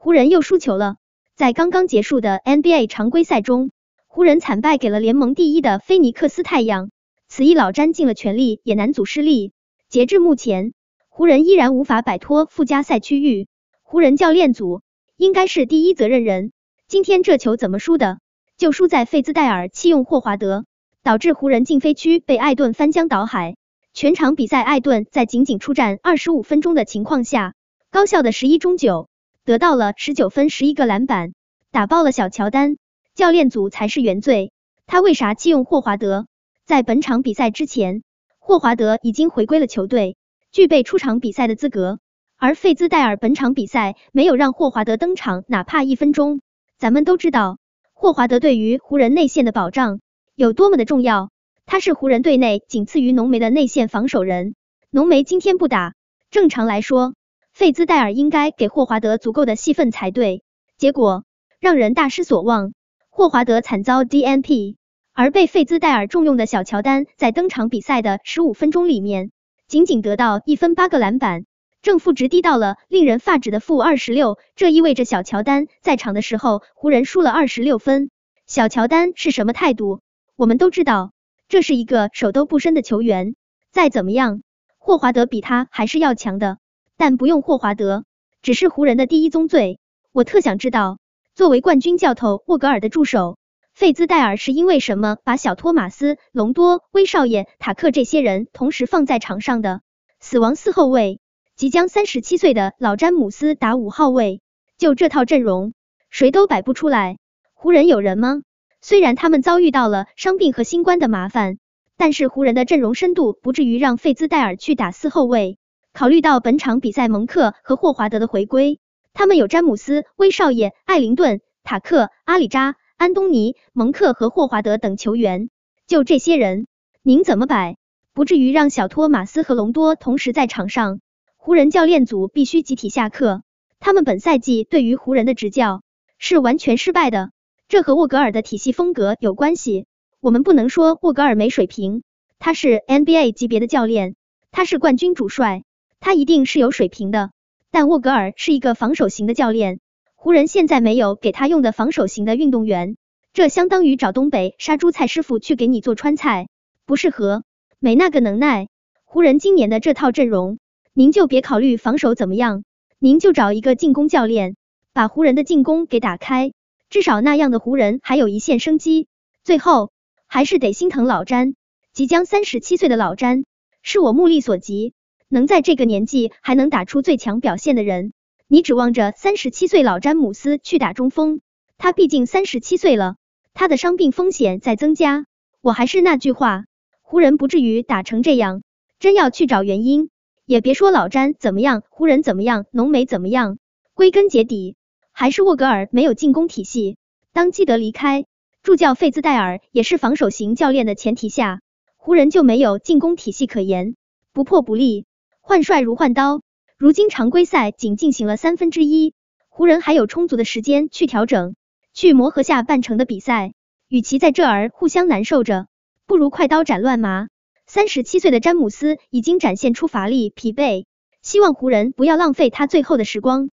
湖人又输球了。在刚刚结束的 NBA 常规赛中，湖人惨败给了联盟第一的菲尼克斯太阳。此役老詹尽了全力，也难阻失利。截至目前，湖人依然无法摆脱附加赛区域。湖人教练组应该是第一责任人。今天这球怎么输的？就输在费兹戴尔弃用霍华德，导致湖人禁飞区被艾顿翻江倒海。全场比赛，艾顿在仅仅出战二十五分钟的情况下，高效的十一中九。得到了十九分十一个篮板，打爆了小乔丹。教练组才是原罪，他为啥弃用霍华德？在本场比赛之前，霍华德已经回归了球队，具备出场比赛的资格。而费兹戴尔本场比赛没有让霍华德登场哪怕一分钟。咱们都知道，霍华德对于湖人内线的保障有多么的重要，他是湖人队内仅次于浓眉的内线防守人。浓眉今天不打，正常来说。费兹戴尔应该给霍华德足够的戏份才对，结果让人大失所望。霍华德惨遭 DNP，而被费兹戴尔重用的小乔丹在登场比赛的十五分钟里面，仅仅得到一分八个篮板，正负值低到了令人发指的负二十六。这意味着小乔丹在场的时候，湖人输了二十六分。小乔丹是什么态度？我们都知道，这是一个手都不伸的球员。再怎么样，霍华德比他还是要强的。但不用霍华德，只是湖人的第一宗罪。我特想知道，作为冠军教头沃格尔的助手，费兹戴尔是因为什么把小托马斯、隆多、威少爷、塔克这些人同时放在场上的？死亡四后卫，即将三十七岁的老詹姆斯打五号位，就这套阵容，谁都摆不出来。湖人有人吗？虽然他们遭遇到了伤病和新冠的麻烦，但是湖人的阵容深度不至于让费兹戴尔去打四后卫。考虑到本场比赛蒙克和霍华德的回归，他们有詹姆斯、威少爷、艾灵顿、塔克、阿里扎、安东尼、蒙克和霍华德等球员。就这些人，您怎么摆？不至于让小托马斯和隆多同时在场上。湖人教练组必须集体下课。他们本赛季对于湖人的执教是完全失败的，这和沃格尔的体系风格有关系。我们不能说沃格尔没水平，他是 NBA 级别的教练，他是冠军主帅。他一定是有水平的，但沃格尔是一个防守型的教练，湖人现在没有给他用的防守型的运动员，这相当于找东北杀猪菜师傅去给你做川菜，不适合，没那个能耐。湖人今年的这套阵容，您就别考虑防守怎么样，您就找一个进攻教练，把湖人的进攻给打开，至少那样的湖人还有一线生机。最后，还是得心疼老詹，即将三十七岁的老詹，是我目力所及。能在这个年纪还能打出最强表现的人，你指望着三十七岁老詹姆斯去打中锋？他毕竟三十七岁了，他的伤病风险在增加。我还是那句话，湖人不至于打成这样。真要去找原因，也别说老詹怎么样，湖人怎么样，浓眉怎么样。归根结底，还是沃格尔没有进攻体系。当基德离开，助教费兹戴尔也是防守型教练的前提下，湖人就没有进攻体系可言，不破不立。换帅如换刀，如今常规赛仅进行了三分之一，湖人还有充足的时间去调整，去磨合下半程的比赛。与其在这儿互相难受着，不如快刀斩乱麻。三十七岁的詹姆斯已经展现出乏力疲惫，希望湖人不要浪费他最后的时光。